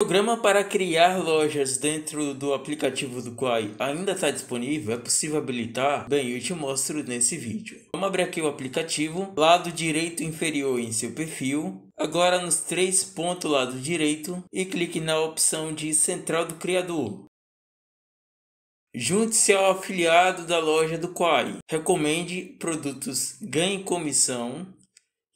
Programa para criar lojas dentro do aplicativo do Quai ainda está disponível? É possível habilitar? Bem, eu te mostro nesse vídeo. Vamos abrir aqui o aplicativo, lado direito inferior em seu perfil, agora nos três pontos lado direito e clique na opção de Central do Criador. Junte-se ao afiliado da loja do Quai, recomende produtos, ganhe comissão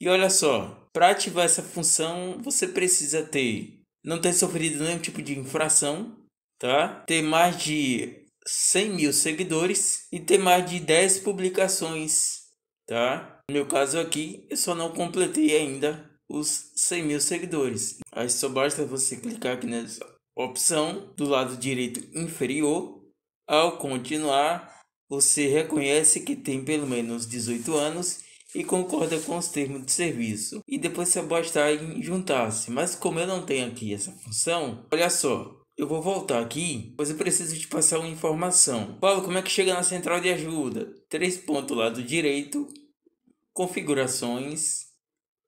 e olha só, para ativar essa função você precisa ter não ter sofrido nenhum tipo de infração, tá? Ter mais de 100 mil seguidores e ter mais de 10 publicações, tá? No meu caso aqui, eu só não completei ainda os 100 mil seguidores. Aí só basta você clicar aqui nessa opção do lado direito inferior. Ao continuar, você reconhece que tem pelo menos 18 anos e concorda com os termos de serviço e depois se abastar em juntar-se. Mas como eu não tenho aqui essa função, olha só. Eu vou voltar aqui, pois eu preciso te passar uma informação. Paulo, como é que chega na central de ajuda? Três pontos lado direito, configurações,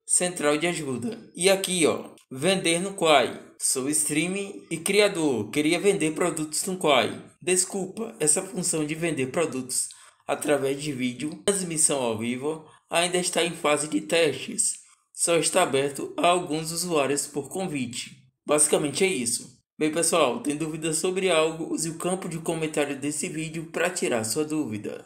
central de ajuda. E aqui, ó, vender no Quai. Sou streamer e criador, queria vender produtos no Quai. Desculpa, essa função de vender produtos através de vídeo, transmissão ao vivo, ainda está em fase de testes. Só está aberto a alguns usuários por convite. Basicamente é isso. Bem pessoal, tem dúvida sobre algo? Use o campo de comentário desse vídeo para tirar sua dúvida.